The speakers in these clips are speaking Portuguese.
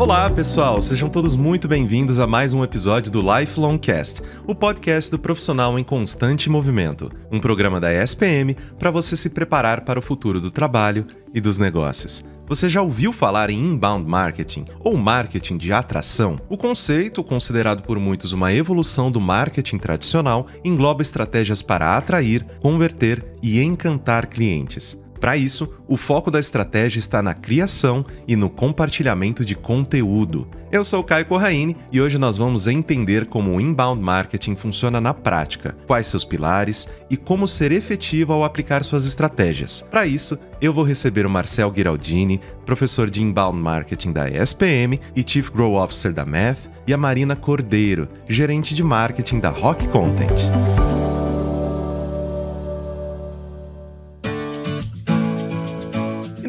Olá, pessoal! Sejam todos muito bem-vindos a mais um episódio do Lifelong Cast, o podcast do profissional em constante movimento, um programa da ESPM para você se preparar para o futuro do trabalho e dos negócios. Você já ouviu falar em inbound marketing ou marketing de atração? O conceito, considerado por muitos uma evolução do marketing tradicional, engloba estratégias para atrair, converter e encantar clientes. Para isso, o foco da estratégia está na criação e no compartilhamento de conteúdo. Eu sou Caio Corraine e hoje nós vamos entender como o inbound marketing funciona na prática, quais seus pilares e como ser efetivo ao aplicar suas estratégias. Para isso, eu vou receber o Marcel Giraldini, professor de inbound marketing da ESPM e Chief Grow Officer da Math, e a Marina Cordeiro, gerente de marketing da Rock Content.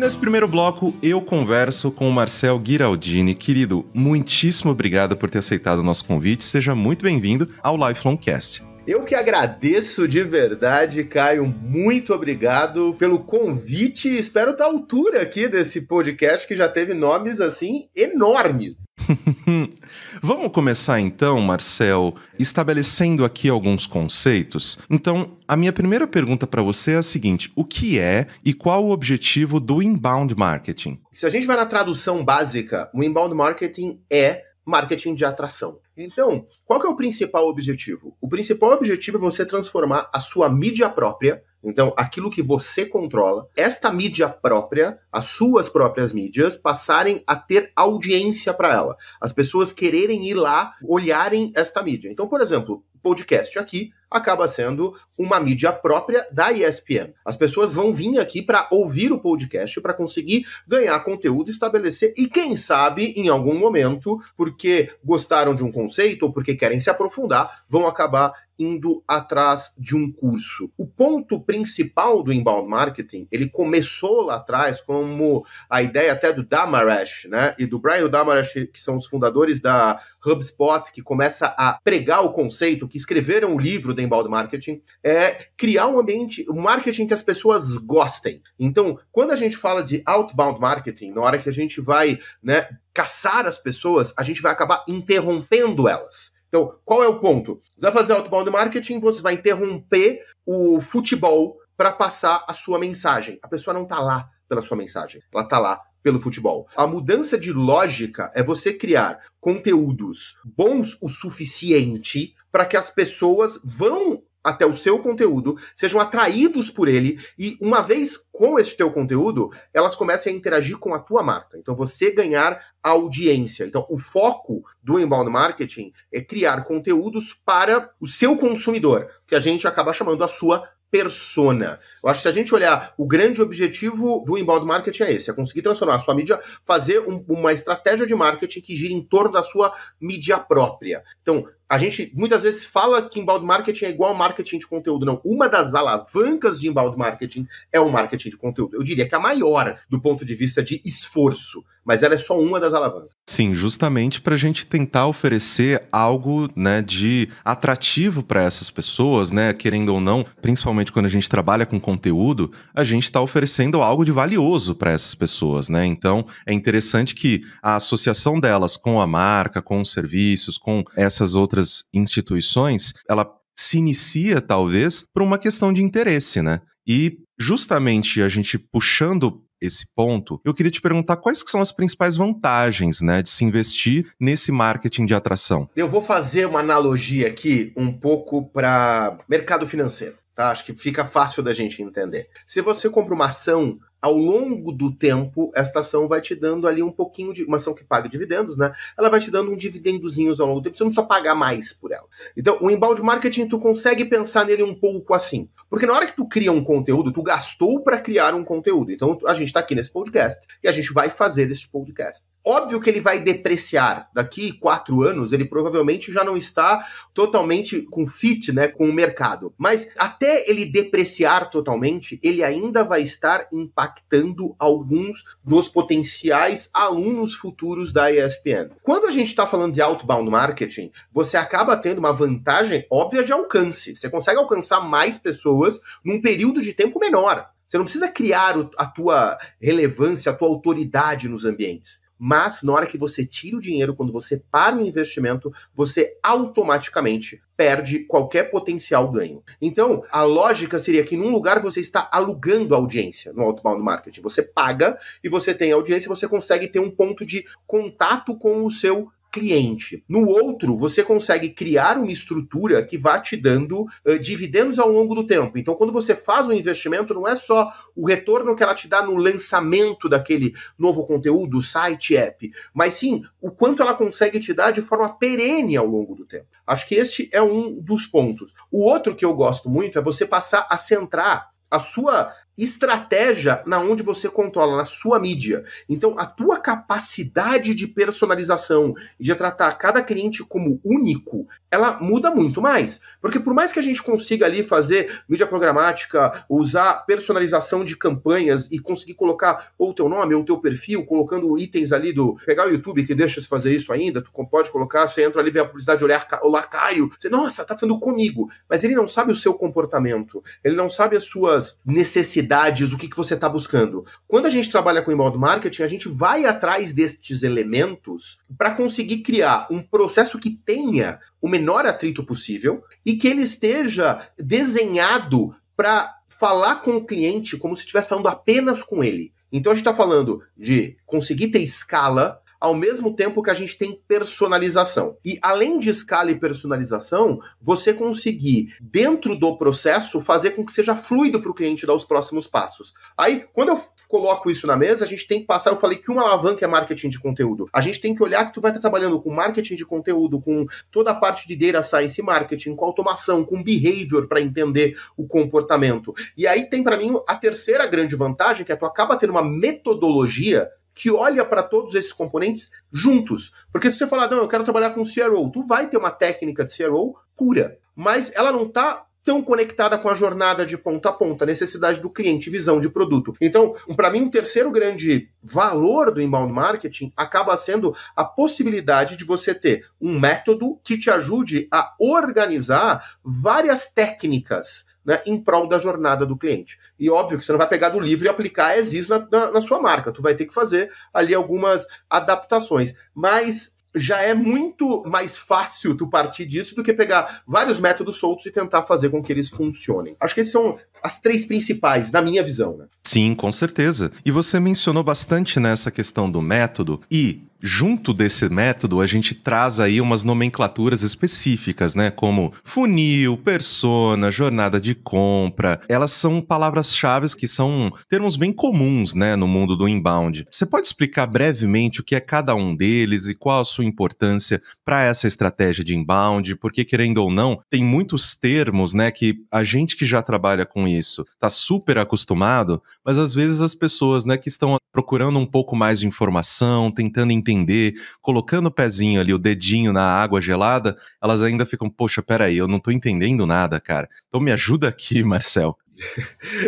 Nesse primeiro bloco, eu converso com o Marcel Giraldini. Querido, muitíssimo obrigado por ter aceitado o nosso convite. Seja muito bem-vindo ao Lifelong Cast. Eu que agradeço de verdade, Caio. Muito obrigado pelo convite. Espero estar à altura aqui desse podcast que já teve nomes assim enormes. Vamos começar então, Marcel, estabelecendo aqui alguns conceitos. Então, a minha primeira pergunta para você é a seguinte: o que é e qual o objetivo do inbound marketing? Se a gente vai na tradução básica, o inbound marketing é marketing de atração. Então, qual é o principal objetivo? O principal objetivo é você transformar a sua mídia própria, então aquilo que você controla, esta mídia própria, as suas próprias mídias, passarem a ter audiência para ela. As pessoas quererem ir lá, olharem esta mídia. Então, por exemplo, podcast aqui acaba sendo uma mídia própria da ESPN. As pessoas vão vir aqui para ouvir o podcast, para conseguir ganhar conteúdo, estabelecer e quem sabe em algum momento, porque gostaram de um conceito ou porque querem se aprofundar, vão acabar indo atrás de um curso. O ponto principal do inbound marketing, ele começou lá atrás como a ideia até do Damaresh, né? E do Brian Damaresh que são os fundadores da HubSpot, que começa a pregar o conceito, que escreveram o livro do inbound marketing, é criar um ambiente, um marketing que as pessoas gostem. Então, quando a gente fala de outbound marketing, na hora que a gente vai, né, caçar as pessoas, a gente vai acabar interrompendo elas. Então, qual é o ponto? Você vai fazer outbound marketing, você vai interromper o futebol para passar a sua mensagem. A pessoa não está lá pela sua mensagem, ela está lá pelo futebol. A mudança de lógica é você criar conteúdos bons o suficiente para que as pessoas vão até o seu conteúdo, sejam atraídos por ele e uma vez com esse teu conteúdo, elas comecem a interagir com a tua marca. Então você ganhar audiência. Então o foco do inbound marketing é criar conteúdos para o seu consumidor, que a gente acaba chamando a sua persona. Eu acho que se a gente olhar, o grande objetivo do inbound marketing é esse, é conseguir transformar a sua mídia, fazer um, uma estratégia de marketing que gira em torno da sua mídia própria. Então, a gente muitas vezes fala que inbound marketing é igual marketing de conteúdo. Não, uma das alavancas de inbound marketing é o marketing de conteúdo. Eu diria que a maior do ponto de vista de esforço, mas ela é só uma das alavancas. Sim, justamente para a gente tentar oferecer algo né, de atrativo para essas pessoas, né? Querendo ou não, principalmente quando a gente trabalha com conteúdo, a gente está oferecendo algo de valioso para essas pessoas, né? Então é interessante que a associação delas com a marca, com os serviços, com essas outras outras instituições, ela se inicia talvez por uma questão de interesse, né? E justamente a gente puxando esse ponto, eu queria te perguntar quais que são as principais vantagens, né, de se investir nesse marketing de atração. Eu vou fazer uma analogia aqui um pouco para mercado financeiro, tá? Acho que fica fácil da gente entender. Se você compra uma ação ao longo do tempo, esta ação vai te dando ali um pouquinho de. Uma ação que paga dividendos, né? Ela vai te dando um dividendozinhos ao longo do tempo, você não precisa pagar mais por ela. Então, o embalde marketing, tu consegue pensar nele um pouco assim. Porque na hora que tu cria um conteúdo, tu gastou para criar um conteúdo. Então, a gente está aqui nesse podcast e a gente vai fazer esse podcast. Óbvio que ele vai depreciar. Daqui quatro anos, ele provavelmente já não está totalmente com fit, né, com o mercado. Mas até ele depreciar totalmente, ele ainda vai estar impactando alguns dos potenciais alunos futuros da ESPN. Quando a gente está falando de outbound marketing, você acaba tendo uma vantagem óbvia de alcance. Você consegue alcançar mais pessoas num período de tempo menor. Você não precisa criar a tua relevância, a tua autoridade nos ambientes. Mas na hora que você tira o dinheiro, quando você para o investimento, você automaticamente perde qualquer potencial ganho. Então, a lógica seria que num lugar você está alugando audiência no outbound marketing. Você paga e você tem audiência, você consegue ter um ponto de contato com o seu cliente. No outro, você consegue criar uma estrutura que vá te dando uh, dividendos ao longo do tempo. Então, quando você faz um investimento, não é só o retorno que ela te dá no lançamento daquele novo conteúdo, site, app, mas sim o quanto ela consegue te dar de forma perene ao longo do tempo. Acho que este é um dos pontos. O outro que eu gosto muito é você passar a centrar a sua estratégia na onde você controla, na sua mídia. Então, a tua capacidade de personalização e de tratar cada cliente como único ela muda muito mais. Porque por mais que a gente consiga ali fazer mídia programática, usar personalização de campanhas e conseguir colocar ou o teu nome ou o teu perfil, colocando itens ali do. Pegar o YouTube que deixa você fazer isso ainda, tu pode colocar, você entra ali, vê a publicidade, olhar, olá, Caio, você, nossa, tá fazendo comigo. Mas ele não sabe o seu comportamento, ele não sabe as suas necessidades, o que, que você tá buscando. Quando a gente trabalha com inbound marketing, a gente vai atrás destes elementos para conseguir criar um processo que tenha o menor atrito possível e que ele esteja desenhado para falar com o cliente como se estivesse falando apenas com ele. Então a gente está falando de conseguir ter escala, ao mesmo tempo que a gente tem personalização. E além de escala e personalização, você conseguir, dentro do processo, fazer com que seja fluido para o cliente dar os próximos passos. Aí, quando eu coloco isso na mesa, a gente tem que passar, eu falei que uma alavanca é marketing de conteúdo. A gente tem que olhar que tu vai estar trabalhando com marketing de conteúdo, com toda a parte de data science marketing, com automação, com behavior para entender o comportamento. E aí tem para mim a terceira grande vantagem, que é tu acaba tendo uma metodologia que olha para todos esses componentes juntos. Porque se você falar, não, eu quero trabalhar com CRO, tu vai ter uma técnica de CRO pura, mas ela não está tão conectada com a jornada de ponta a ponta, necessidade do cliente, visão de produto. Então, para mim, um terceiro grande valor do inbound marketing acaba sendo a possibilidade de você ter um método que te ajude a organizar várias técnicas né, em prol da jornada do cliente. E óbvio que você não vai pegar do livro e aplicar as is na, na, na sua marca. Tu vai ter que fazer ali algumas adaptações. Mas já é muito mais fácil tu partir disso do que pegar vários métodos soltos e tentar fazer com que eles funcionem. Acho que esses são as três principais, na minha visão. Né? Sim, com certeza. E você mencionou bastante nessa questão do método e junto desse método, a gente traz aí umas nomenclaturas específicas, né? Como funil, persona, jornada de compra. Elas são palavras-chave que são termos bem comuns, né, no mundo do inbound. Você pode explicar brevemente o que é cada um deles e qual a sua importância para essa estratégia de inbound? Porque, querendo ou não, tem muitos termos, né, que a gente que já trabalha com isso tá super acostumado, mas às vezes as pessoas, né, que estão procurando um pouco mais de informação, tentando entender, colocando o pezinho ali, o dedinho na água gelada, elas ainda ficam, poxa, peraí, eu não estou entendendo nada, cara. Então me ajuda aqui, Marcel.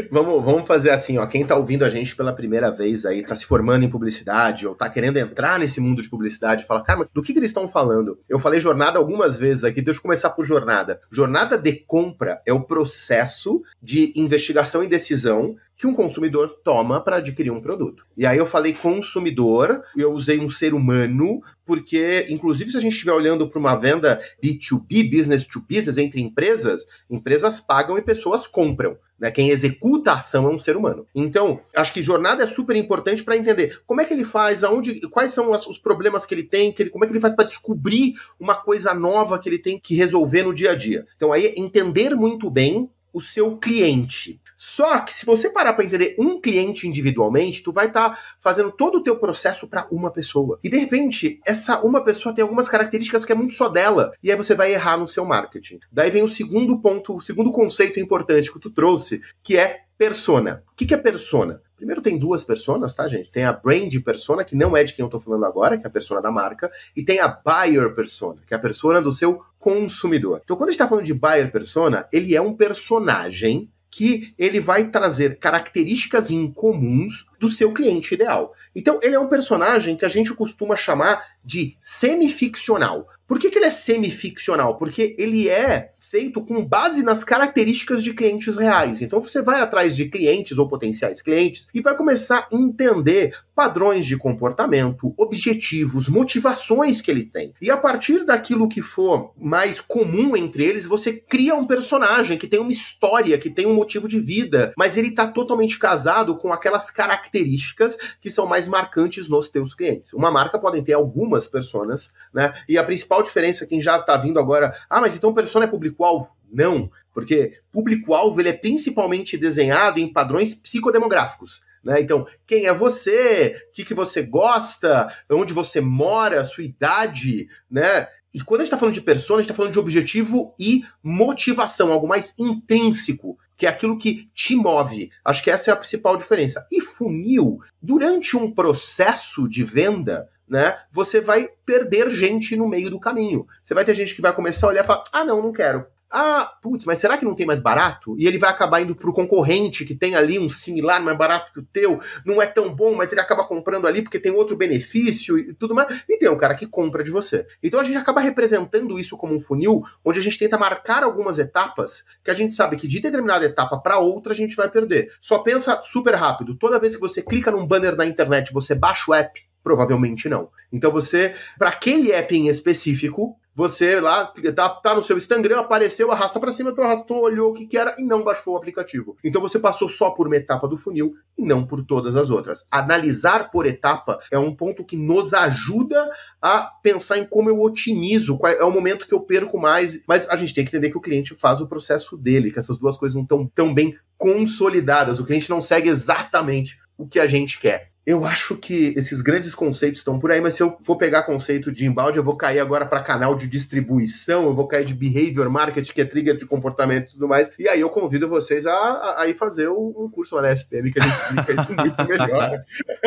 vamos, vamos fazer assim, ó. Quem está ouvindo a gente pela primeira vez aí, está se formando em publicidade ou está querendo entrar nesse mundo de publicidade, fala, cara, do que, que eles estão falando? Eu falei jornada algumas vezes aqui, deixa eu começar por jornada. Jornada de compra é o processo de investigação e decisão que um consumidor toma para adquirir um produto. E aí eu falei consumidor, eu usei um ser humano, porque, inclusive, se a gente estiver olhando para uma venda B2B, business to business, entre empresas, empresas pagam e pessoas compram. Né? Quem executa a ação é um ser humano. Então, acho que jornada é super importante para entender como é que ele faz, aonde, quais são os problemas que ele tem, que ele, como é que ele faz para descobrir uma coisa nova que ele tem que resolver no dia a dia. Então, aí entender muito bem o seu cliente. Só que se você parar para entender um cliente individualmente, tu vai estar tá fazendo todo o teu processo para uma pessoa. E de repente, essa uma pessoa tem algumas características que é muito só dela, e aí você vai errar no seu marketing. Daí vem o segundo ponto, o segundo conceito importante que tu trouxe, que é persona. O que, que é persona? Primeiro tem duas personas, tá, gente? Tem a brand persona, que não é de quem eu tô falando agora, que é a persona da marca, e tem a buyer persona, que é a persona do seu consumidor. Então, quando a gente tá falando de buyer persona, ele é um personagem que ele vai trazer características incomuns do seu cliente ideal. Então, ele é um personagem que a gente costuma chamar de semificcional. Por que, que ele é semificcional? Porque ele é feito com base nas características de clientes reais. Então você vai atrás de clientes ou potenciais clientes e vai começar a entender padrões de comportamento, objetivos, motivações que ele tem. E a partir daquilo que for mais comum entre eles, você cria um personagem que tem uma história, que tem um motivo de vida, mas ele está totalmente casado com aquelas características que são mais marcantes nos teus clientes. Uma marca podem ter algumas personas, né? E a principal diferença quem já está vindo agora, ah, mas então persona é público público-alvo? Não, porque público-alvo ele é principalmente desenhado em padrões psicodemográficos. Né? Então, quem é você? O que, que você gosta? Onde você mora? Sua idade? Né? E quando a gente está falando de persona, a gente está falando de objetivo e motivação, algo mais intrínseco, que é aquilo que te move. Acho que essa é a principal diferença. E funil, durante um processo de venda, né? Você vai perder gente no meio do caminho. Você vai ter gente que vai começar a olhar e falar: ah, não, não quero. Ah, putz, mas será que não tem mais barato? E ele vai acabar indo pro concorrente que tem ali um similar mais é barato que o teu, não é tão bom, mas ele acaba comprando ali porque tem outro benefício e tudo mais. E tem o cara que compra de você. Então a gente acaba representando isso como um funil, onde a gente tenta marcar algumas etapas que a gente sabe que de determinada etapa para outra a gente vai perder. Só pensa super rápido. Toda vez que você clica num banner na internet, você baixa o app Provavelmente não. Então você, para aquele app em específico, você lá tá, tá no seu Instagram, apareceu, arrasta para cima, tu arrastou, olhou o que, que era e não baixou o aplicativo. Então você passou só por uma etapa do funil e não por todas as outras. Analisar por etapa é um ponto que nos ajuda a pensar em como eu otimizo, qual é, é o momento que eu perco mais, mas a gente tem que entender que o cliente faz o processo dele, que essas duas coisas não estão tão bem consolidadas. O cliente não segue exatamente o que a gente quer eu acho que esses grandes conceitos estão por aí, mas se eu for pegar conceito de embalde, eu vou cair agora para canal de distribuição, eu vou cair de behavior marketing, que é trigger de comportamento e tudo mais. E aí eu convido vocês a, a, ir fazer um curso lá na SPM, que a gente explica isso muito melhor.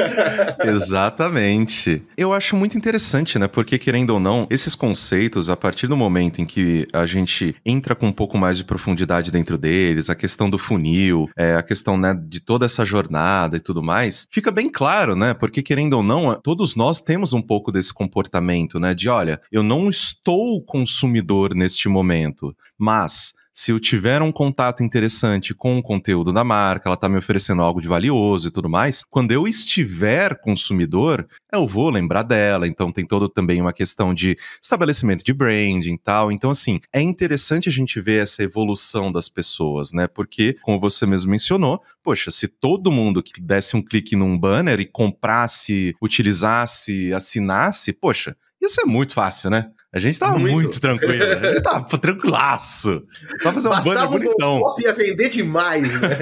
Exatamente. Eu acho muito interessante, né? Porque, querendo ou não, esses conceitos, a partir do momento em que a gente entra com um pouco mais de profundidade dentro deles, a questão do funil, é, a questão né, de toda essa jornada e tudo mais, fica bem claro claro, né? Porque querendo ou não, todos nós temos um pouco desse comportamento, né? De olha, eu não estou consumidor neste momento, mas se eu tiver um contato interessante com o conteúdo da marca, ela está me oferecendo algo de valioso e tudo mais, quando eu estiver consumidor, eu vou lembrar dela. Então tem todo também uma questão de estabelecimento de branding e tal. Então, assim, é interessante a gente ver essa evolução das pessoas, né? Porque, como você mesmo mencionou, poxa, se todo mundo que desse um clique num banner e comprasse, utilizasse, assinasse, poxa, isso é muito fácil, né? A gente tava muito, muito tranquilo. Né? A gente tava tranquilaço. Só fazer um Bastava banner bonitão. o ia vender demais, né?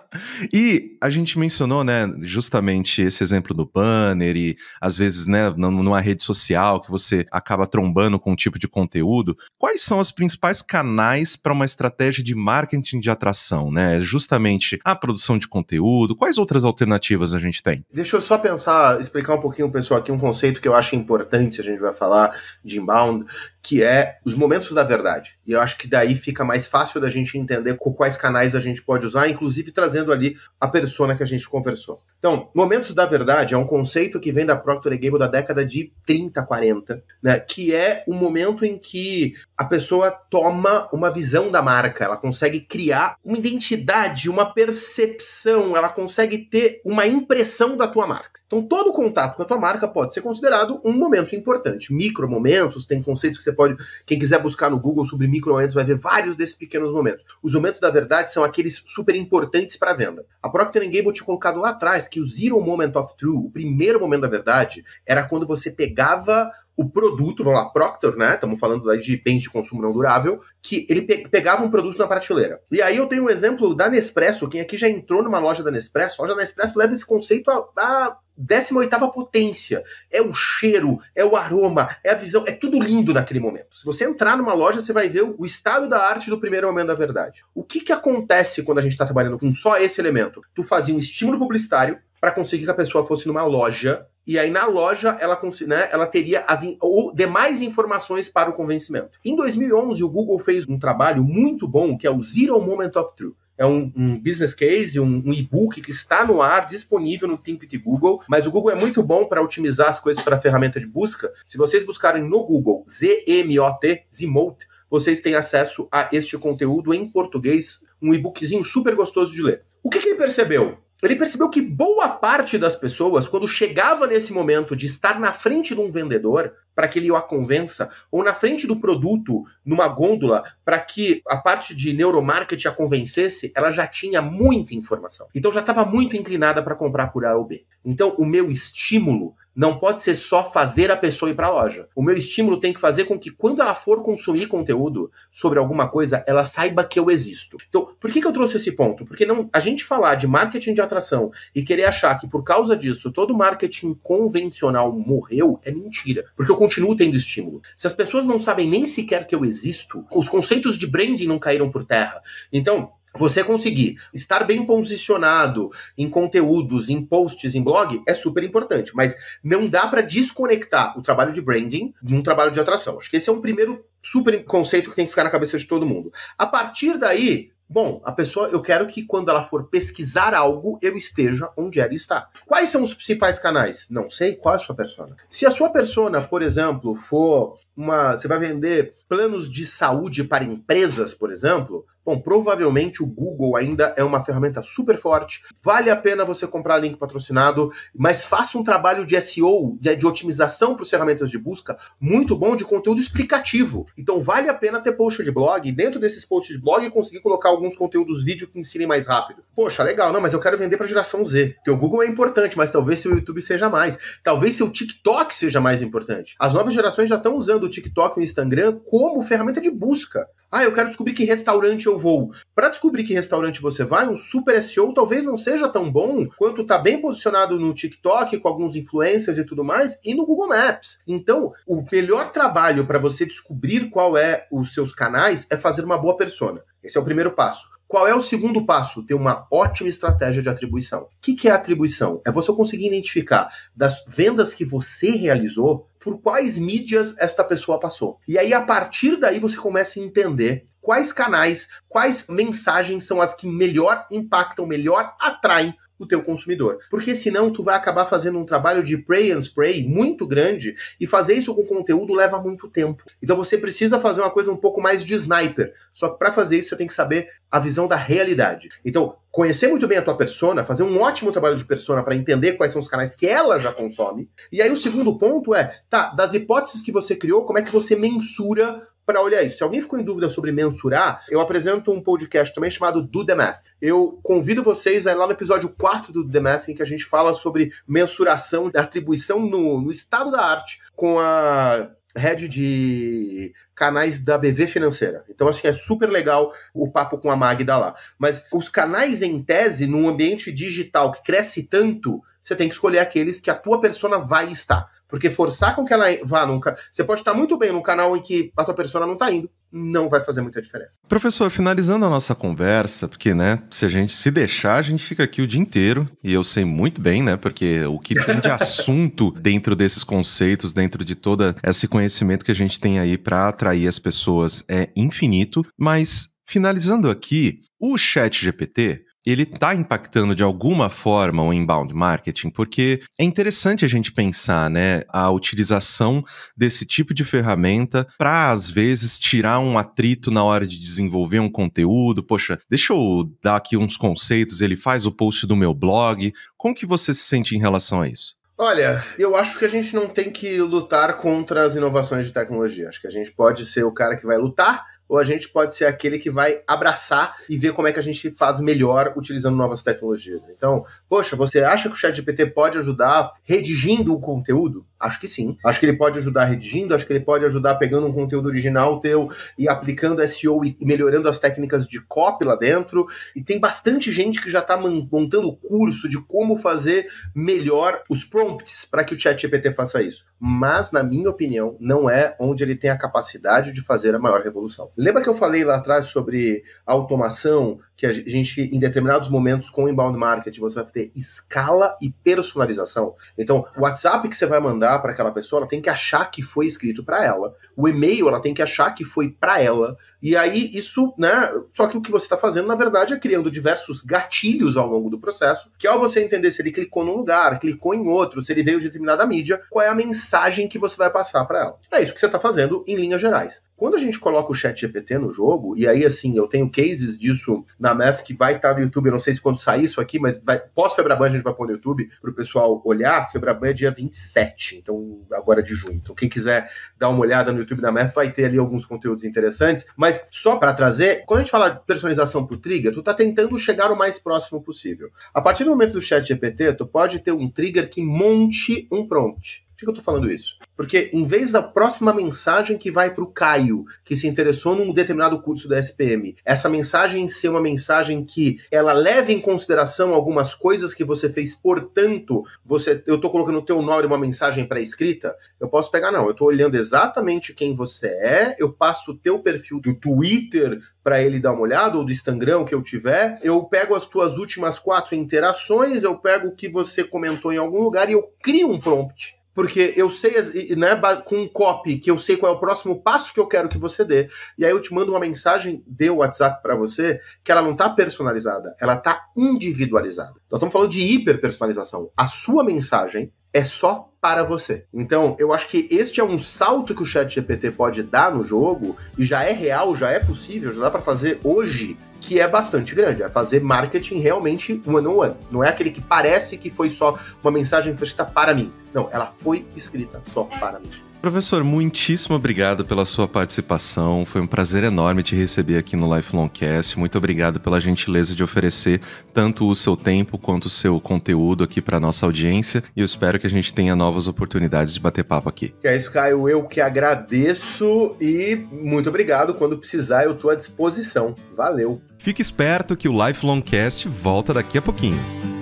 E a gente mencionou, né, justamente esse exemplo do banner e às vezes, né, numa rede social que você acaba trombando com um tipo de conteúdo. Quais são os principais canais para uma estratégia de marketing de atração, né? Justamente a produção de conteúdo. Quais outras alternativas a gente tem? Deixa eu só pensar, explicar um pouquinho, pessoal, aqui um conceito que eu acho importante, a gente vai falar de inbound, que é os momentos da verdade. E eu acho que daí fica mais fácil da gente entender com quais canais a gente pode usar, inclusive trazendo ali a persona que a gente conversou. Então, momentos da verdade é um conceito que vem da Procter Gamble da década de 30, 40, né? Que é o momento em que a pessoa toma uma visão da marca, ela consegue criar uma identidade, uma percepção, ela consegue ter uma impressão da tua marca. Então, todo contato com a tua marca pode ser considerado um momento importante. Micro momentos, tem conceitos que você pode. Quem quiser buscar no Google sobre micro momentos vai ver vários desses pequenos momentos. Os momentos da verdade são aqueles super importantes para a venda. A Procter Gamble tinha colocado lá atrás que o Zero Moment of True, o primeiro momento da verdade, era quando você pegava o produto, vamos lá, Procter, né? Estamos falando de bens de consumo não durável, que ele pe pegava um produto na prateleira. E aí eu tenho um exemplo da Nespresso, quem aqui já entrou numa loja da Nespresso, a loja da Nespresso leva esse conceito a, a 18 potência. É o cheiro, é o aroma, é a visão, é tudo lindo naquele momento. Se você entrar numa loja, você vai ver o estado da arte do primeiro momento da verdade. O que, que acontece quando a gente está trabalhando com só esse elemento? Tu fazia um estímulo publicitário, para conseguir que a pessoa fosse numa loja e aí na loja ela, né, ela teria as ou demais informações para o convencimento. Em 2011 o Google fez um trabalho muito bom que é o Zero Moment of Truth. É um, um, business case, um, um e-book que está no ar, disponível no de Google. Mas o Google é muito bom para otimizar as coisas para a ferramenta de busca. Se vocês buscarem no Google ZMOT, Zmote, vocês têm acesso a este conteúdo em português, um e-bookzinho super gostoso de ler. O que, que ele percebeu? ele percebeu que boa parte das pessoas, quando chegava nesse momento de estar na frente de um vendedor, para que ele o a convença, ou na frente do produto, numa gôndola, para que a parte de neuromarketing a convencesse, ela já tinha muita informação. Então já estava muito inclinada para comprar por A ou B. Então o meu estímulo não pode ser só fazer a pessoa ir para a loja. O meu estímulo tem que fazer com que, quando ela for consumir conteúdo sobre alguma coisa, ela saiba que eu existo. Então, por que, que eu trouxe esse ponto? Porque não, a gente falar de marketing de atração e querer achar que, por causa disso, todo marketing convencional morreu é mentira. Porque eu continuo tendo estímulo. Se as pessoas não sabem nem sequer que eu existo, os conceitos de branding não caíram por terra. Então, você conseguir estar bem posicionado em conteúdos, em posts, em blog, é super importante. Mas não dá para desconectar o trabalho de branding de um trabalho de atração. Acho que esse é um primeiro super conceito que tem que ficar na cabeça de todo mundo. A partir daí, Bom, a pessoa, eu quero que quando ela for pesquisar algo, eu esteja onde ela está. Quais são os principais canais? Não sei qual é a sua persona. Se a sua persona, por exemplo, for uma. Você vai vender planos de saúde para empresas, por exemplo, Bom, provavelmente o Google ainda é uma ferramenta super forte. Vale a pena você comprar link patrocinado, mas faça um trabalho de SEO, né, de, otimização para as ferramentas de busca, muito bom de conteúdo explicativo. Então vale a pena ter post de blog, e dentro desses posts de blog conseguir colocar alguns conteúdos vídeo que ensinem mais rápido. Poxa, legal, não, mas eu quero vender para a geração Z. Porque o Google é importante, mas talvez seu YouTube seja mais. Talvez seu TikTok seja mais importante. As novas gerações já estão usando o TikTok e o Instagram como ferramenta de busca. Ah, eu quero descobrir que restaurante eu vou. Para descobrir que restaurante você vai, um super SEO talvez não seja tão bom quanto tá bem posicionado no TikTok com alguns influencers e tudo mais e no Google Maps. Então, o melhor trabalho para você descobrir qual é os seus canais é fazer uma boa persona. Esse é o primeiro passo. Qual é o segundo passo? Ter uma ótima estratégia de atribuição. O que, que é atribuição? É você conseguir identificar das vendas que você realizou por quais mídias esta pessoa passou. E aí, a partir daí, você começa a entender quais canais, quais mensagens são as que melhor impactam, melhor atraem o teu consumidor. Porque senão tu vai acabar fazendo um trabalho de pray and spray muito grande e fazer isso com conteúdo leva muito tempo. Então você precisa fazer uma coisa um pouco mais de sniper. Só que para fazer isso você tem que saber a visão da realidade. Então, conhecer muito bem a tua persona, fazer um ótimo trabalho de persona para entender quais são os canais que ela já consome. E aí o segundo ponto é, tá, das hipóteses que você criou, como é que você mensura para olhar isso. Se alguém ficou em dúvida sobre mensurar, eu apresento um podcast também chamado Do The Math. Eu convido vocês a ir lá no episódio 4 do The Math, em que a gente fala sobre mensuração, atribuição no, no estado da arte com a head de canais da BV Financeira. Então, acho assim, que é super legal o papo com a Magda lá. Mas os canais, em tese, num ambiente digital que cresce tanto, você tem que escolher aqueles que a tua persona vai estar. Porque forçar com que ela vá nunca. Você pode estar muito bem num canal em que a tua persona não está indo, não vai fazer muita diferença. Professor, finalizando a nossa conversa, porque, né, se a gente se deixar, a gente fica aqui o dia inteiro, e eu sei muito bem, né, porque o que tem de assunto dentro desses conceitos, dentro de todo esse conhecimento que a gente tem aí para atrair as pessoas é infinito, mas finalizando aqui, o Chat GPT, ele está impactando de alguma forma o inbound marketing, porque é interessante a gente pensar, né, a utilização desse tipo de ferramenta para às vezes tirar um atrito na hora de desenvolver um conteúdo. Poxa, deixa eu dar aqui uns conceitos, ele faz o post do meu blog. Como que você se sente em relação a isso? Olha, eu acho que a gente não tem que lutar contra as inovações de tecnologia. Acho que a gente pode ser o cara que vai lutar ou a gente pode ser aquele que vai abraçar e ver como é que a gente faz melhor utilizando novas tecnologias. Né? Então, poxa, você acha que o ChatGPT pode ajudar redigindo o conteúdo? Acho que sim. Acho que ele pode ajudar redigindo, acho que ele pode ajudar pegando um conteúdo original teu e aplicando SEO e melhorando as técnicas de copy lá dentro. E tem bastante gente que já está montando curso de como fazer melhor os prompts para que o ChatGPT faça isso. Mas, na minha opinião, não é onde ele tem a capacidade de fazer a maior revolução. Lembra que eu falei lá atrás sobre automação, que a gente, em determinados momentos, com o inbound marketing, você vai ter escala e personalização. Então, o WhatsApp que você vai mandar para aquela pessoa, ela tem que achar que foi escrito para ela. O e-mail, ela tem que achar que foi para ela. E aí, isso, né? Só que o que você está fazendo, na verdade, é criando diversos gatilhos ao longo do processo, que ao é você entender se ele clicou num lugar, clicou em outro, se ele veio de determinada mídia, qual é a mensagem que você vai passar para ela. É isso que você está fazendo em linhas gerais. Quando a gente coloca o chat GPT no jogo, e aí, assim, eu tenho cases disso na MEF que vai estar tá no YouTube. Eu não sei se quando sair isso aqui, mas vai, pós-Febraban a gente vai pôr no YouTube para o pessoal olhar. Febraban é dia 27, então agora de junho. Então quem quiser dar uma olhada no YouTube da MEF vai ter ali alguns conteúdos interessantes. Mas só para trazer, quando a gente fala de personalização para o trigger, tu está tentando chegar o mais próximo possível. A partir do momento do chat GPT, tu pode ter um trigger que monte um prompt. Por que eu tô falando isso? Porque em vez da próxima mensagem que vai para o Caio, que se interessou num determinado curso da SPM, essa mensagem ser uma mensagem que ela leva em consideração algumas coisas que você fez, portanto, você eu tô colocando o teu nome uma mensagem pré-escrita, eu posso pegar não, eu tô olhando exatamente quem você é, eu passo o teu perfil do Twitter para ele dar uma olhada, ou do Instagram que eu tiver, eu pego as tuas últimas quatro interações, eu pego o que você comentou em algum lugar e eu crio um prompt porque eu sei, né, com um copy, que eu sei qual é o próximo passo que eu quero que você dê. E aí eu te mando uma mensagem de WhatsApp para você, que ela não tá personalizada, ela tá individualizada. Nós estamos falando de hiperpersonalização. A sua mensagem é só para você. Então, eu acho que este é um salto que o ChatGPT pode dar no jogo e já é real, já é possível, já dá para fazer hoje que é bastante grande, é fazer marketing realmente one-on-one. -on -one. Não é aquele que parece que foi só uma mensagem escrita para mim. Não, ela foi escrita só é. para mim. Professor, muitíssimo obrigado pela sua participação. Foi um prazer enorme te receber aqui no Lifelong Cast. Muito obrigado pela gentileza de oferecer tanto o seu tempo quanto o seu conteúdo aqui para nossa audiência. E eu espero que a gente tenha novas oportunidades de bater papo aqui. É isso, Caio. Eu que agradeço e muito obrigado. Quando precisar, eu estou à disposição. Valeu. Fique esperto que o Lifelong Cast volta daqui a pouquinho.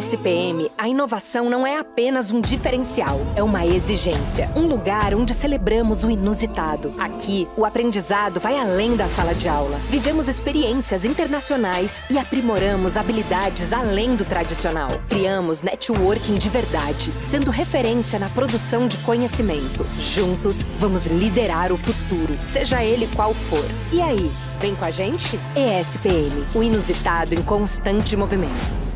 SPM, a inovação não é apenas um diferencial, é uma exigência. Um lugar onde celebramos o inusitado. Aqui, o aprendizado vai além da sala de aula. Vivemos experiências internacionais e aprimoramos habilidades além do tradicional. Criamos networking de verdade, sendo referência na produção de conhecimento. Juntos, vamos liderar o futuro, seja ele qual for. E aí, vem com a gente? ESPM, o inusitado em constante movimento.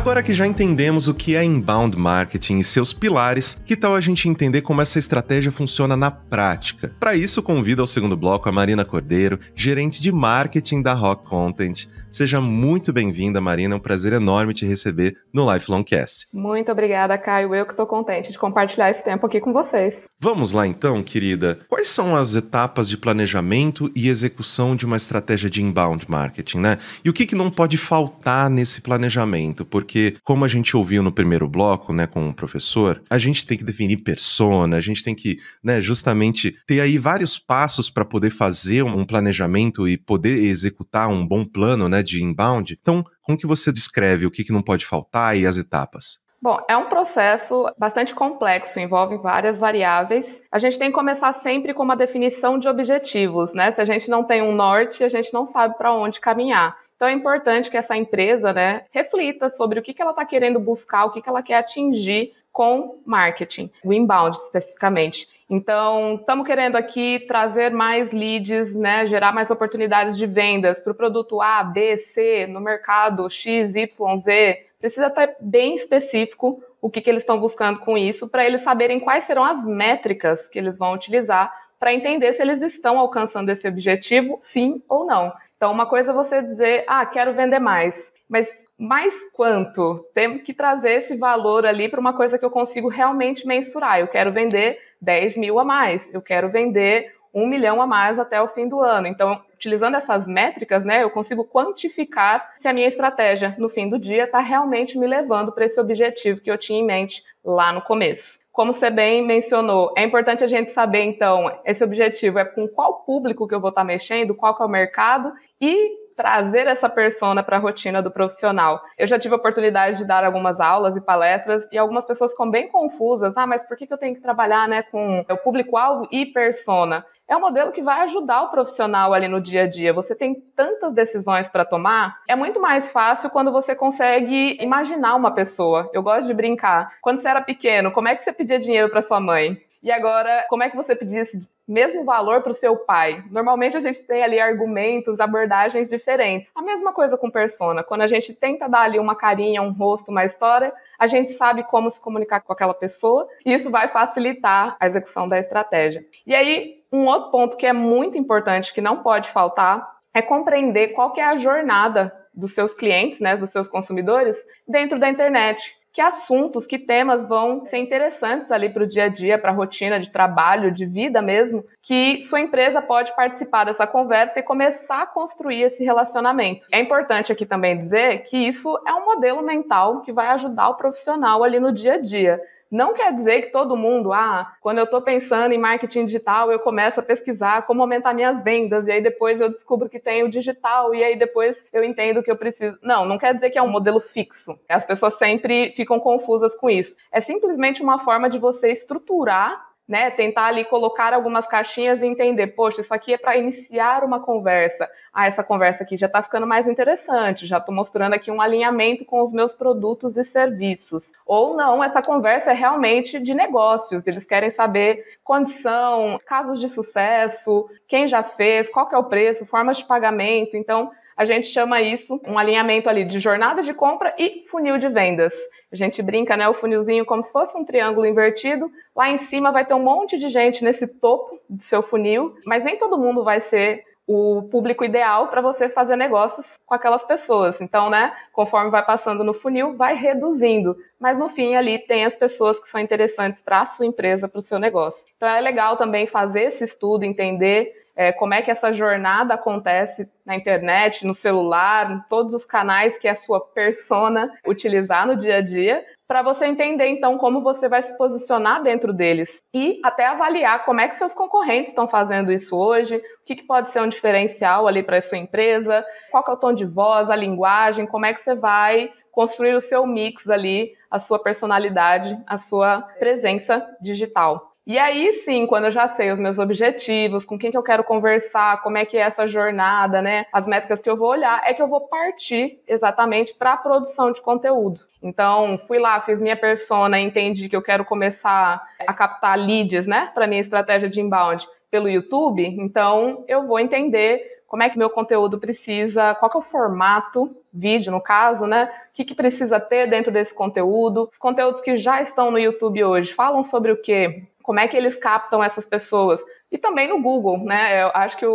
Agora que já entendemos o que é inbound marketing e seus pilares, que tal a gente entender como essa estratégia funciona na prática? Para isso, convido ao segundo bloco a Marina Cordeiro, gerente de marketing da Rock Content. Seja muito bem-vinda, Marina. É um prazer enorme te receber no Lifelong Cast. Muito obrigada, Caio. Eu que estou contente de compartilhar esse tempo aqui com vocês. Vamos lá então, querida. Quais são as etapas de planejamento e execução de uma estratégia de inbound marketing, né? E o que, que não pode faltar nesse planejamento? Porque porque como a gente ouviu no primeiro bloco, né, com o professor, a gente tem que definir persona, a gente tem que, né, justamente ter aí vários passos para poder fazer um planejamento e poder executar um bom plano, né, de inbound. Então, como que você descreve o que, que não pode faltar e as etapas? Bom, é um processo bastante complexo, envolve várias variáveis. A gente tem que começar sempre com uma definição de objetivos, né? Se a gente não tem um norte, a gente não sabe para onde caminhar. Então é importante que essa empresa, né, reflita sobre o que, que ela está querendo buscar, o que, que ela quer atingir com marketing, o inbound especificamente. Então, estamos querendo aqui trazer mais leads, né, gerar mais oportunidades de vendas para o produto A, B, C, no mercado X, Y, Z. Precisa estar tá bem específico o que, que eles estão buscando com isso, para eles saberem quais serão as métricas que eles vão utilizar para entender se eles estão alcançando esse objetivo, sim ou não. Então, uma coisa é você dizer, ah, quero vender mais, mas mais quanto? Tem que trazer esse valor ali para uma coisa que eu consigo realmente mensurar. Eu quero vender 10 mil a mais, eu quero vender um milhão a mais até o fim do ano. Então, utilizando essas métricas, né, eu consigo quantificar se a minha estratégia no fim do dia está realmente me levando para esse objetivo que eu tinha em mente lá no começo. Como você bem mencionou, é importante a gente saber, então, esse objetivo é com qual público que eu vou estar tá mexendo, qual que é o mercado e trazer essa persona para a rotina do profissional. Eu já tive a oportunidade de dar algumas aulas e palestras e algumas pessoas ficam bem confusas. Ah, mas por que, que eu tenho que trabalhar né, com o público-alvo e persona? é um modelo que vai ajudar o profissional ali no dia a dia. Você tem tantas decisões para tomar, é muito mais fácil quando você consegue imaginar uma pessoa. Eu gosto de brincar. Quando você era pequeno, como é que você pedia dinheiro para sua mãe? E agora, como é que você pedia esse mesmo valor para o seu pai? Normalmente a gente tem ali argumentos, abordagens diferentes. A mesma coisa com persona. Quando a gente tenta dar ali uma carinha, um rosto, uma história, a gente sabe como se comunicar com aquela pessoa e isso vai facilitar a execução da estratégia. E aí, um outro ponto que é muito importante, que não pode faltar, é compreender qual que é a jornada dos seus clientes, né, dos seus consumidores, dentro da internet que assuntos, que temas vão ser interessantes ali para o dia a dia, para a rotina de trabalho, de vida mesmo, que sua empresa pode participar dessa conversa e começar a construir esse relacionamento. É importante aqui também dizer que isso é um modelo mental que vai ajudar o profissional ali no dia a dia. Não quer dizer que todo mundo, ah, quando eu estou pensando em marketing digital, eu começo a pesquisar como aumentar minhas vendas, e aí depois eu descubro que tem o digital, e aí depois eu entendo que eu preciso. Não, não quer dizer que é um modelo fixo. As pessoas sempre ficam confusas com isso. É simplesmente uma forma de você estruturar né, tentar ali colocar algumas caixinhas e entender, poxa, isso aqui é para iniciar uma conversa. Ah, essa conversa aqui já está ficando mais interessante, já estou mostrando aqui um alinhamento com os meus produtos e serviços. Ou não, essa conversa é realmente de negócios, eles querem saber condição, casos de sucesso, quem já fez, qual que é o preço, formas de pagamento. Então, a gente chama isso um alinhamento ali de jornada de compra e funil de vendas. A gente brinca, né, o funilzinho como se fosse um triângulo invertido. Lá em cima vai ter um monte de gente nesse topo do seu funil, mas nem todo mundo vai ser o público ideal para você fazer negócios com aquelas pessoas. Então, né, conforme vai passando no funil, vai reduzindo. Mas no fim ali tem as pessoas que são interessantes para a sua empresa, para o seu negócio. Então é legal também fazer esse estudo, entender é, como é que essa jornada acontece na internet, no celular, em todos os canais que a sua persona utilizar no dia a dia, para você entender então como você vai se posicionar dentro deles e até avaliar como é que seus concorrentes estão fazendo isso hoje, o que, que pode ser um diferencial ali para a sua empresa, qual é o tom de voz, a linguagem, como é que você vai construir o seu mix ali, a sua personalidade, a sua presença digital. E aí sim, quando eu já sei os meus objetivos, com quem que eu quero conversar, como é que é essa jornada, né? As métricas que eu vou olhar, é que eu vou partir exatamente para a produção de conteúdo. Então, fui lá, fiz minha persona, entendi que eu quero começar a captar leads, né, para minha estratégia de inbound pelo YouTube. Então, eu vou entender como é que meu conteúdo precisa, qual que é o formato, vídeo no caso, né? O que, que precisa ter dentro desse conteúdo? Os conteúdos que já estão no YouTube hoje falam sobre o quê? como é que eles captam essas pessoas. E também no Google, né? Eu acho que o,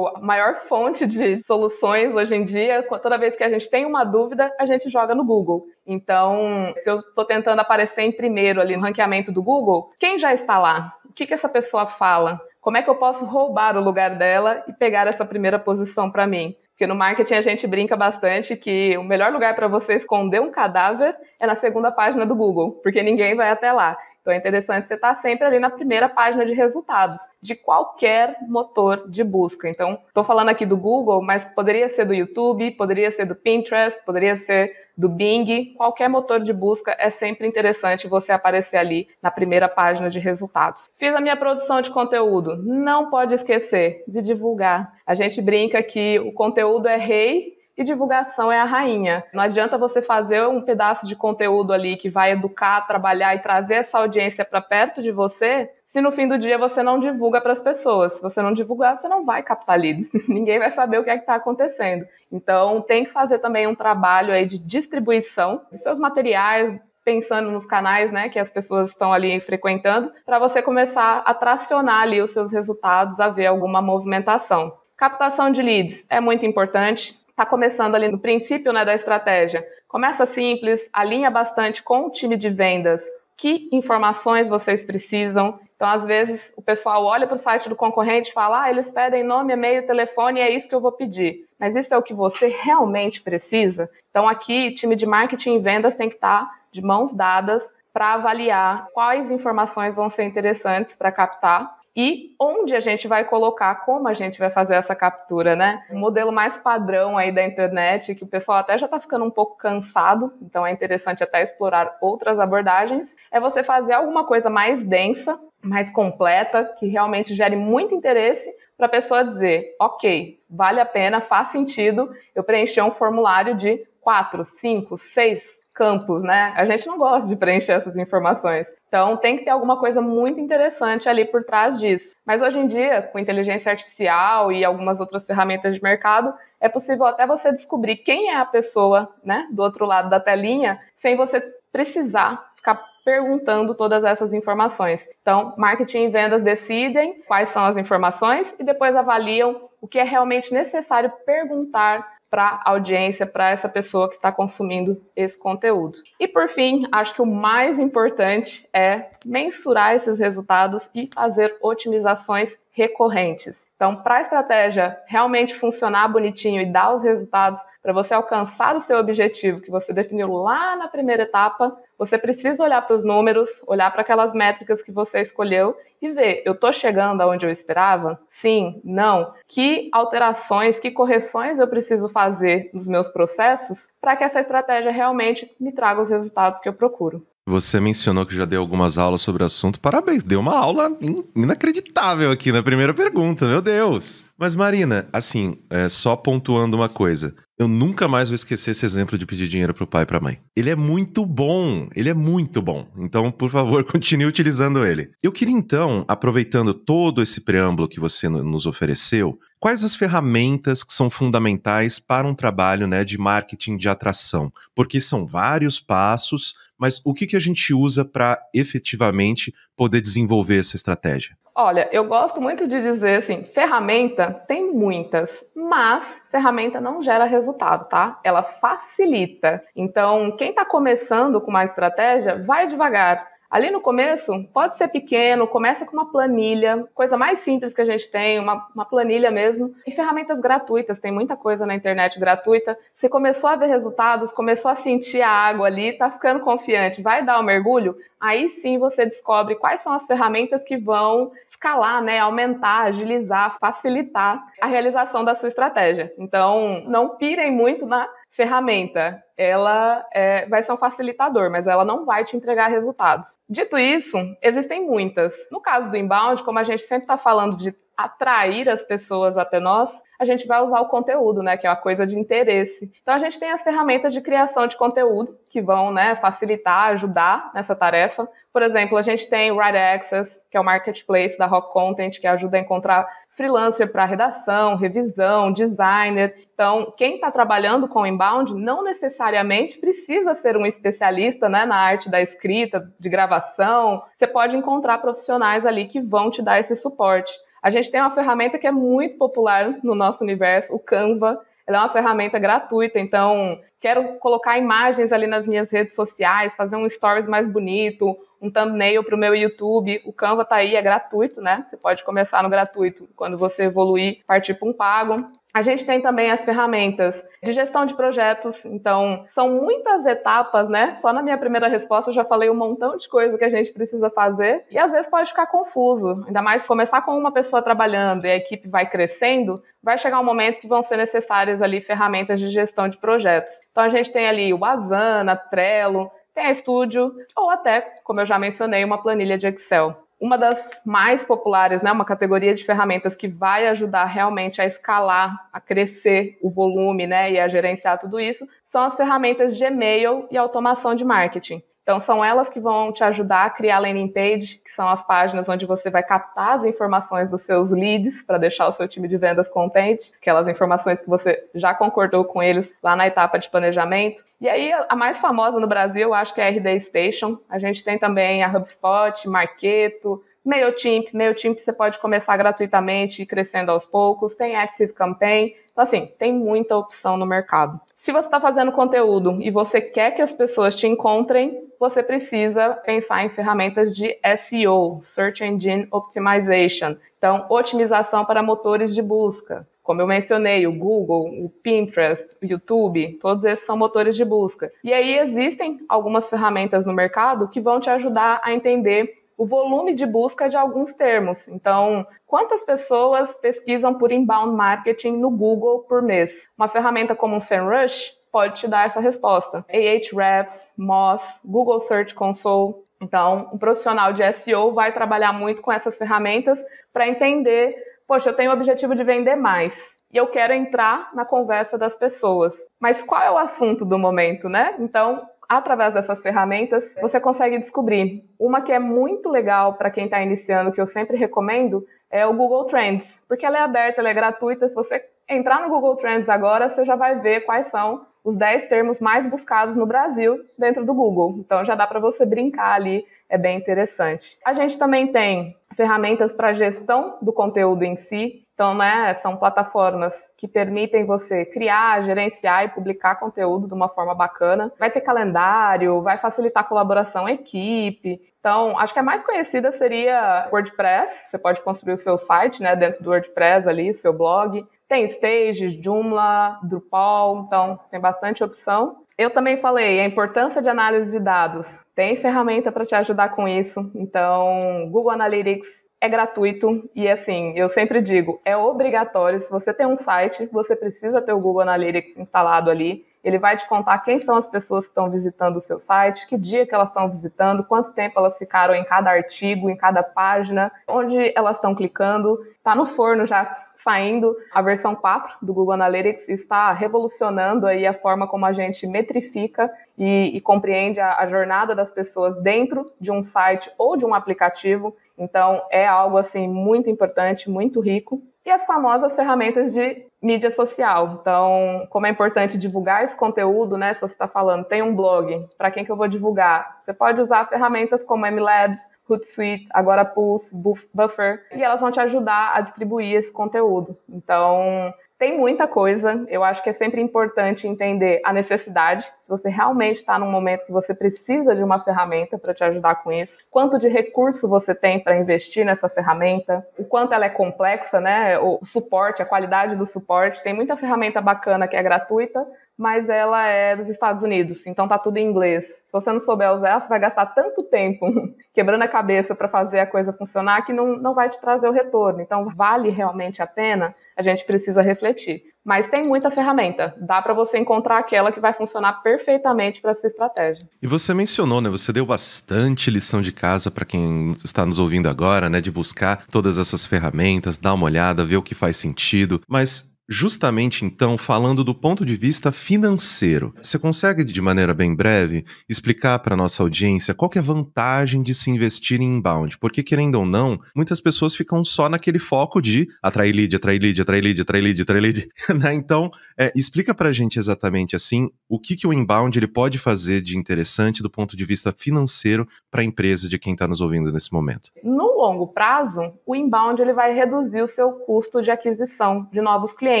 o, maior fonte de soluções hoje em dia, toda vez que a gente tem uma dúvida, a gente joga no Google. Então, se eu estou tentando aparecer em primeiro ali no ranqueamento do Google, quem já está lá? O que, que essa pessoa fala? Como é que eu posso roubar o lugar dela e pegar essa primeira posição para mim? Porque no marketing a gente brinca bastante que o melhor lugar para você esconder um cadáver é na segunda página do Google, porque ninguém vai até lá. Então é interessante você estar tá sempre ali na primeira página de resultados de qualquer motor de busca. Então, estou falando aqui do Google, mas poderia ser do YouTube, poderia ser do Pinterest, poderia ser do Bing, qualquer motor de busca é sempre interessante você aparecer ali na primeira página de resultados. Fiz a minha produção de conteúdo. Não pode esquecer de divulgar. A gente brinca que o conteúdo é rei e divulgação é a rainha. Não adianta você fazer um pedaço de conteúdo ali que vai educar, trabalhar e trazer essa audiência para perto de você, se no fim do dia você não divulga para as pessoas. Se você não divulgar, você não vai captar leads. Ninguém vai saber o que é que está acontecendo. Então, tem que fazer também um trabalho aí de distribuição dos seus materiais, pensando nos canais, né, que as pessoas estão ali frequentando, para você começar a tracionar ali os seus resultados, a ver alguma movimentação. Captação de leads é muito importante está começando ali no princípio né, da estratégia. Começa simples, alinha bastante com o time de vendas. Que informações vocês precisam? Então, às vezes, o pessoal olha para o site do concorrente e fala: ah, eles pedem nome, e-mail, telefone, é isso que eu vou pedir. Mas isso é o que você realmente precisa? Então, aqui, time de marketing e vendas tem que estar tá de mãos dadas para avaliar quais informações vão ser interessantes para captar e onde a gente vai colocar, como a gente vai fazer essa captura, né? O um modelo mais padrão aí da internet, que o pessoal até já está ficando um pouco cansado, então é interessante até explorar outras abordagens, é você fazer alguma coisa mais densa, mais completa, que realmente gere muito interesse para a pessoa dizer, ok, vale a pena, faz sentido eu preencher um formulário de quatro, cinco, seis campos, né? A gente não gosta de preencher essas informações. Então, tem que ter alguma coisa muito interessante ali por trás disso. Mas hoje em dia, com inteligência artificial e algumas outras ferramentas de mercado, é possível até você descobrir quem é a pessoa, né, do outro lado da telinha, sem você precisar ficar perguntando todas essas informações. Então, marketing e vendas decidem quais são as informações e depois avaliam o que é realmente necessário perguntar para audiência, para essa pessoa que está consumindo esse conteúdo. E por fim, acho que o mais importante é mensurar esses resultados e fazer otimizações recorrentes. Então, para a estratégia realmente funcionar bonitinho e dar os resultados para você alcançar o seu objetivo que você definiu lá na primeira etapa, você precisa olhar para os números, olhar para aquelas métricas que você escolheu e ver, eu estou chegando aonde eu esperava? Sim, não. Que alterações, que correções eu preciso fazer nos meus processos para que essa estratégia realmente me traga os resultados que eu procuro? Você mencionou que já deu algumas aulas sobre o assunto. Parabéns, deu uma aula in inacreditável aqui na primeira pergunta, meu Deus! Mas, Marina, assim, é, só pontuando uma coisa. Eu nunca mais vou esquecer esse exemplo de pedir dinheiro pro pai e pra mãe. Ele é muito bom, ele é muito bom. Então, por favor, continue utilizando ele. Eu queria então, aproveitando todo esse preâmbulo que você nos ofereceu, quais as ferramentas que são fundamentais para um trabalho né, de marketing de atração? Porque são vários passos, mas o que, que a gente usa para efetivamente poder desenvolver essa estratégia? Olha, eu gosto muito de dizer assim, ferramenta tem muitas, mas ferramenta não gera resultado, tá? Ela facilita. Então, quem está começando com uma estratégia, vai devagar. Ali no começo, pode ser pequeno, começa com uma planilha, coisa mais simples que a gente tem, uma, uma, planilha mesmo, e ferramentas gratuitas, tem muita coisa na internet gratuita. Você começou a ver resultados, começou a sentir a água ali, tá ficando confiante, vai dar o um mergulho, aí sim você descobre quais são as ferramentas que vão escalar, né, aumentar, agilizar, facilitar a realização da sua estratégia. Então, não pirem muito na ferramenta. Ela é, vai ser um facilitador, mas ela não vai te entregar resultados. Dito isso, existem muitas. No caso do inbound, como a gente sempre está falando de atrair as pessoas até nós, a gente vai usar o conteúdo, né, que é uma coisa de interesse. Então a gente tem as ferramentas de criação de conteúdo que vão, né, facilitar, ajudar nessa tarefa. Por exemplo, a gente tem o Write Access, que é o marketplace da Rock Content que ajuda a encontrar freelancer para redação, revisão, designer. Então, quem está trabalhando com inbound não necessariamente precisa ser um especialista né, na arte da escrita, de gravação. Você pode encontrar profissionais ali que vão te dar esse suporte. A gente tem uma ferramenta que é muito popular no nosso universo, o Canva. Ela é uma ferramenta gratuita, então quero colocar imagens ali nas minhas redes sociais, fazer um stories mais bonito, um thumbnail para o meu YouTube. O Canva tá aí, é gratuito, né? Você pode começar no gratuito. Quando você evoluir, partir para um pago. A gente tem também as ferramentas de gestão de projetos, então são muitas etapas, né? Só na minha primeira resposta eu já falei um montão de coisa que a gente precisa fazer e às vezes pode ficar confuso, ainda mais começar com uma pessoa trabalhando e a equipe vai crescendo, vai chegar um momento que vão ser necessárias ali ferramentas de gestão de projetos. Então a gente tem ali o Asana, Trello, tem a Studio ou até, como eu já mencionei, uma planilha de Excel. Uma das mais populares, né, uma categoria de ferramentas que vai ajudar realmente a escalar, a crescer o volume né, e a gerenciar tudo isso, são as ferramentas de e-mail e automação de marketing. Então, são elas que vão te ajudar a criar a landing page, que são as páginas onde você vai captar as informações dos seus leads para deixar o seu time de vendas contente, aquelas informações que você já concordou com eles lá na etapa de planejamento. E aí, a mais famosa no Brasil, acho que é a RD Station. A gente tem também a HubSpot, Marketo, MailChimp. MailChimp você pode começar gratuitamente e crescendo aos poucos. Tem Active Campaign. Então, assim, tem muita opção no mercado. Se você está fazendo conteúdo e você quer que as pessoas te encontrem, você precisa pensar em ferramentas de SEO, Search Engine Optimization. Então, otimização para motores de busca. Como eu mencionei, o Google, o Pinterest, o YouTube, todos esses são motores de busca. E aí existem algumas ferramentas no mercado que vão te ajudar a entender o volume de busca de alguns termos. Então, quantas pessoas pesquisam por inbound marketing no Google por mês? Uma ferramenta como o SEMrush pode te dar essa resposta. Ahrefs, Moz, Google Search Console. Então, um profissional de SEO vai trabalhar muito com essas ferramentas para entender, poxa, eu tenho o objetivo de vender mais e eu quero entrar na conversa das pessoas. Mas qual é o assunto do momento, né? Então, através dessas ferramentas, é. você consegue descobrir. Uma que é muito legal para quem está iniciando, que eu sempre recomendo, é o Google Trends, porque ela é aberta, ela é gratuita. Se você entrar no Google Trends agora, você já vai ver quais são os 10 termos mais buscados no Brasil dentro do Google. Então já dá para você brincar ali, é bem interessante. A gente também tem ferramentas para gestão do conteúdo em si. Então, né, são plataformas que permitem você criar, gerenciar e publicar conteúdo de uma forma bacana. Vai ter calendário, vai facilitar a colaboração à equipe. Então, acho que a mais conhecida seria WordPress. Você pode construir o seu site, né, dentro do WordPress ali, seu blog. Tem Stage, Joomla, Drupal, então tem bastante opção. Eu também falei a importância de análise de dados. Tem ferramenta para te ajudar com isso. Então, Google Analytics é gratuito e assim, eu sempre digo, é obrigatório. Se você tem um site, você precisa ter o Google Analytics instalado ali. Ele vai te contar quem são as pessoas que estão visitando o seu site, que dia que elas estão visitando, quanto tempo elas ficaram em cada artigo, em cada página, onde elas estão clicando. Tá no forno já saindo a versão 4 do Google Analytics, está revolucionando aí a forma como a gente metrifica e, e compreende a, a jornada das pessoas dentro de um site ou de um aplicativo. Então, é algo assim muito importante, muito rico e as famosas ferramentas de mídia social. Então, como é importante divulgar esse conteúdo, né? Se você está falando, tem um blog, para quem que eu vou divulgar? Você pode usar ferramentas como MLabs, Hootsuite, agora Pulse, Buffer, e elas vão te ajudar a distribuir esse conteúdo. Então, tem muita coisa. Eu acho que é sempre importante entender a necessidade. Se você realmente está num momento que você precisa de uma ferramenta para te ajudar com isso, quanto de recurso você tem para investir nessa ferramenta, o quanto ela é complexa, né? O suporte, a qualidade do suporte. Tem muita ferramenta bacana que é gratuita, mas ela é dos Estados Unidos, então tá tudo em inglês. Se você não souber usar, você vai gastar tanto tempo quebrando a cabeça para fazer a coisa funcionar que não, não vai te trazer o retorno. Então, vale realmente a pena? A gente precisa refletir competir. Mas tem muita ferramenta. Dá para você encontrar aquela que vai funcionar perfeitamente para sua estratégia. E você mencionou, né? Você deu bastante lição de casa para quem está nos ouvindo agora, né? De buscar todas essas ferramentas, dar uma olhada, ver o que faz sentido. Mas Justamente então, falando do ponto de vista financeiro, você consegue de maneira bem breve explicar para nossa audiência qual é a vantagem de se investir em inbound? Porque querendo ou não, muitas pessoas ficam só naquele foco de atrair lead, atrair lead, atrair lead, atrair lead, atrair lead. né? Então, é, explica para a gente exatamente assim o que que o inbound ele pode fazer de interessante do ponto de vista financeiro para a empresa de quem está nos ouvindo nesse momento. No longo prazo, o inbound ele vai reduzir o seu custo de aquisição de novos clientes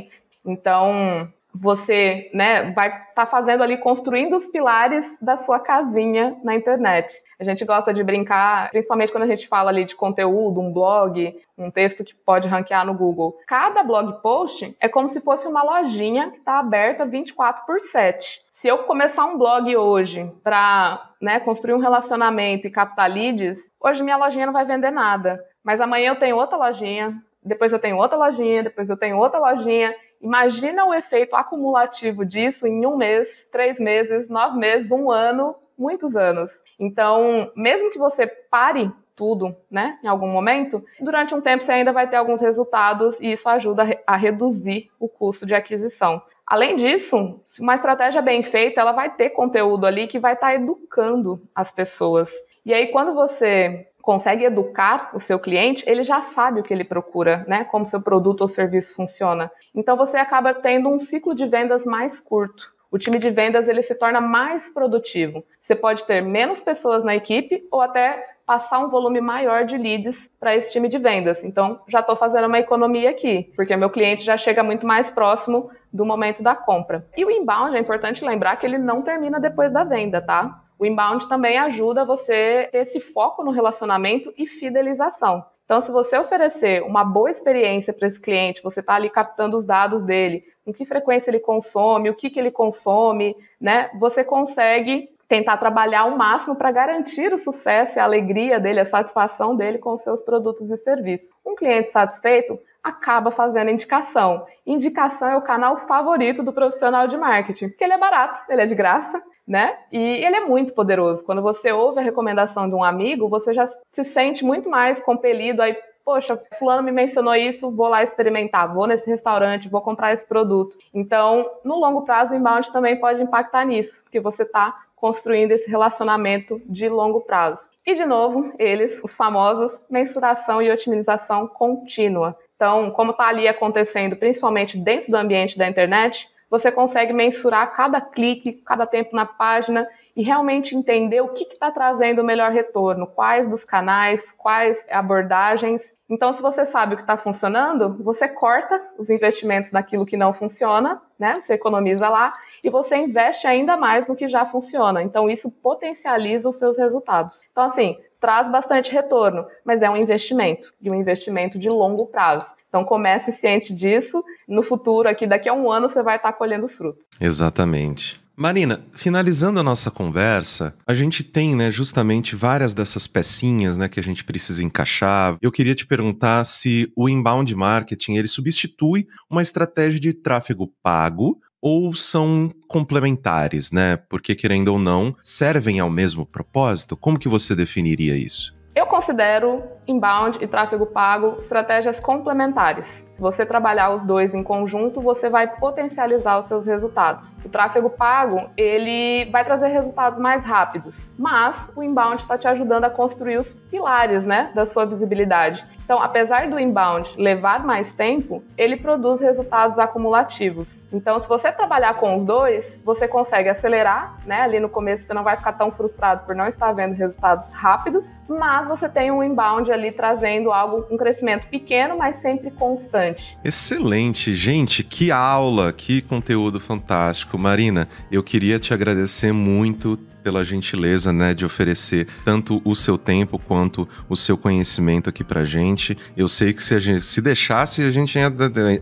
clientes. Então, você né, vai estar tá fazendo ali, construindo os pilares da sua casinha na internet. A gente gosta de brincar, principalmente quando a gente fala ali de conteúdo, um blog, um texto que pode ranquear no Google. Cada blog post é como se fosse uma lojinha que está aberta 24 por 7. Se eu começar um blog hoje para né, construir um relacionamento e captar leads, hoje minha lojinha não vai vender nada. Mas amanhã eu tenho outra lojinha, depois eu tenho outra lojinha, depois eu tenho outra lojinha. Imagina o efeito acumulativo disso em um mês, três meses, nove meses, um ano, muitos anos. Então, mesmo que você pare tudo, né, em algum momento, durante um tempo você ainda vai ter alguns resultados e isso ajuda a reduzir o custo de aquisição. Além disso, se uma estratégia bem feita, ela vai ter conteúdo ali que vai estar tá educando as pessoas. E aí, quando você consegue educar o seu cliente, ele já sabe o que ele procura, né? Como seu produto ou serviço funciona. Então você acaba tendo um ciclo de vendas mais curto. O time de vendas ele se torna mais produtivo. Você pode ter menos pessoas na equipe ou até passar um volume maior de leads para esse time de vendas. Então, já estou fazendo uma economia aqui, porque meu cliente já chega muito mais próximo do momento da compra. E o inbound é importante lembrar que ele não termina depois da venda, tá? O inbound também ajuda você a ter esse foco no relacionamento e fidelização. Então, se você oferecer uma boa experiência para esse cliente, você está ali captando os dados dele, com que frequência ele consome, o que, que ele consome, né? Você consegue tentar trabalhar o máximo para garantir o sucesso e a alegria dele, a satisfação dele com os seus produtos e serviços. Um cliente satisfeito acaba fazendo indicação. Indicação é o canal favorito do profissional de marketing, porque ele é barato, ele é de graça, né? E ele é muito poderoso. Quando você ouve a recomendação de um amigo, você já se sente muito mais compelido aí poxa, fulano me mencionou isso, vou lá experimentar, vou nesse restaurante, vou comprar esse produto. Então, no longo prazo, o inbound também pode impactar nisso, porque você está construindo esse relacionamento de longo prazo. E, de novo, eles, os famosos, mensuração e otimização contínua. Então, como está ali acontecendo, principalmente dentro do ambiente da internet, você consegue mensurar cada clique, cada tempo na página e realmente entender o que está trazendo o melhor retorno, quais dos canais, quais abordagens. Então, se você sabe o que está funcionando, você corta os investimentos naquilo que não funciona, né? Você economiza lá e você investe ainda mais no que já funciona. Então, isso potencializa os seus resultados. Então, assim, traz bastante retorno, mas é um investimento, e um investimento de longo prazo. Então comece ciente disso. No futuro, aqui daqui a um ano, você vai estar colhendo os frutos. Exatamente. Marina, finalizando a nossa conversa, a gente tem, né, justamente várias dessas pecinhas, né, que a gente precisa encaixar. Eu queria te perguntar se o inbound marketing, ele substitui uma estratégia de tráfego pago ou são complementares, né? Porque querendo ou não, servem ao mesmo propósito? Como que você definiria isso? Eu considero inbound e tráfego pago estratégias complementares, se você trabalhar os dois em conjunto, você vai potencializar os seus resultados. O tráfego pago, ele vai trazer resultados mais rápidos, mas o inbound está te ajudando a construir os pilares, né, da sua visibilidade. Então, apesar do inbound levar mais tempo, ele produz resultados acumulativos. Então, se você trabalhar com os dois, você consegue acelerar, né? Ali no começo você não vai ficar tão frustrado por não estar vendo resultados rápidos, mas você tem um inbound ali trazendo algo, um crescimento pequeno, mas sempre constante importante. Excelente, gente, que aula, que conteúdo fantástico. Marina, eu queria te agradecer muito pela gentileza, né, de oferecer tanto o seu tempo quanto o seu conhecimento aqui pra gente. Eu sei que se a gente se deixasse, a gente tinha,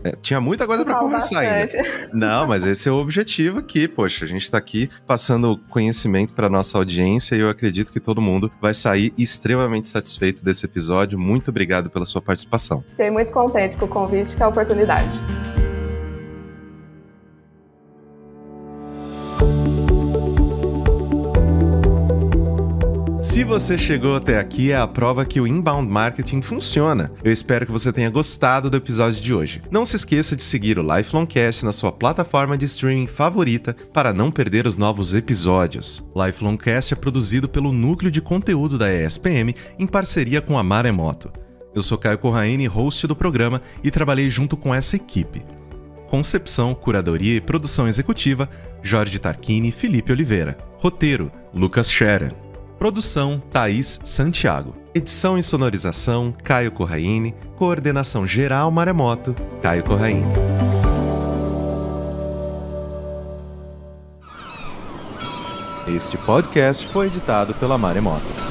é, tinha muita coisa para conversar bastante. ainda. Não, mas esse é o objetivo aqui, poxa, a gente tá aqui passando conhecimento para nossa audiência e eu acredito que todo mundo vai sair extremamente satisfeito desse episódio. Muito obrigado pela sua participação. Fiquei muito contente com o convite e com é a oportunidade. Se você chegou até aqui, é a prova que o inbound marketing funciona. Eu espero que você tenha gostado do episódio de hoje. Não se esqueça de seguir o Lifelong Cast na sua plataforma de streaming favorita para não perder os novos episódios. Lifelong Cast é produzido pelo núcleo de conteúdo da ESPM em parceria com a Maremoto. Eu sou Caio Corraine, host do programa, e trabalhei junto com essa equipe. Concepção, curadoria e produção executiva: Jorge Tarquini e Felipe Oliveira. Roteiro: Lucas Scherer. Produção Thaís Santiago. Edição e sonorização Caio Corraine. Coordenação geral Maremoto Caio Corraine. Este podcast foi editado pela Maremoto.